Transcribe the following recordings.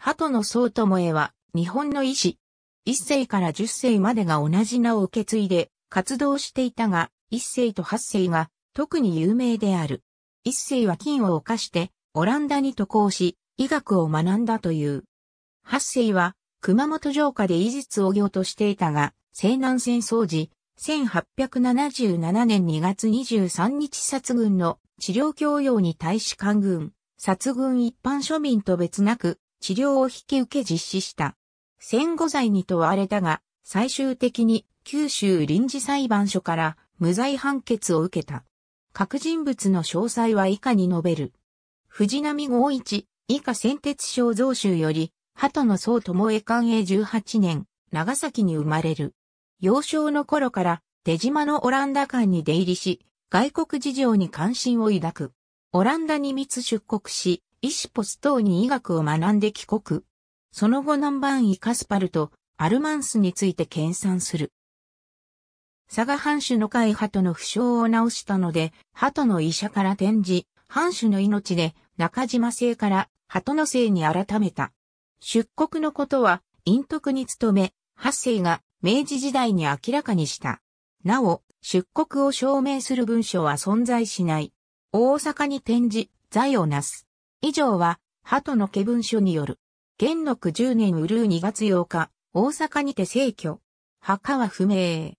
鳩のも友は、日本の医師。一世から十世までが同じ名を受け継いで、活動していたが、一世と八世が、特に有名である。一世は金を犯して、オランダに渡航し、医学を学んだという。八世は、熊本城下で医術を業としていたが、西南戦争時、1877年2月23日殺軍の治療教養に対し官軍、殺軍一般庶民と別なく、治療を引き受け実施した。戦後罪に問われたが、最終的に九州臨時裁判所から無罪判決を受けた。各人物の詳細は以下に述べる。藤波豪一、以下先鉄省増州より、鳩の総もえ官営18年、長崎に生まれる。幼少の頃から出島のオランダ間に出入りし、外国事情に関心を抱く。オランダに密出国し、医師ポストーに医学を学んで帰国。その後南蛮医カスパルとアルマンスについて研鑽する。佐賀藩主の会鳩の負傷を治したので、鳩の医者から転じ、藩主の命で中島姓から鳩の姓に改めた。出国のことは、陰徳に努め、八世が明治時代に明らかにした。なお、出国を証明する文書は存在しない。大阪に転じ、罪をなす。以上は、鳩の家文書による。元禄10年うるう2月8日、大阪にて逝去。墓は不明。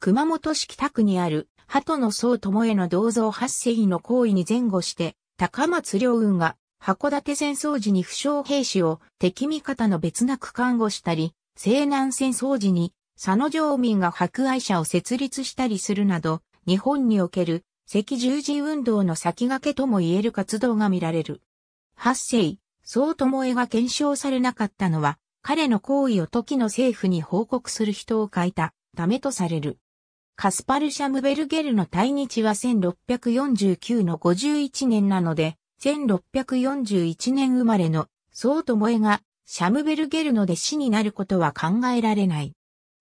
熊本市北区にある、鳩の総友への銅像発生の行為に前後して、高松領運が、函館戦争時に負傷兵士を敵味方の別な区間護したり、西南戦争時に、佐野城民が博愛者を設立したりするなど、日本における赤十字運動の先駆けとも言える活動が見られる。八世、総友恵が検証されなかったのは、彼の行為を時の政府に報告する人を変えたためとされる。カスパルシャムベルゲルの対日は1649の51年なので、1641年生まれの総友恵がシャムベルゲルの弟子になることは考えられない。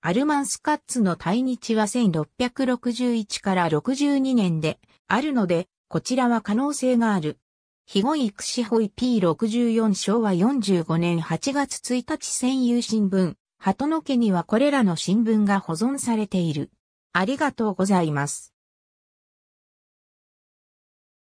アルマンスカッツの対日は1661から62年であるので、こちらは可能性がある。ヒゴイクシホイ P64 昭和45年8月1日専有新聞、鳩の家にはこれらの新聞が保存されている。ありがとうございます。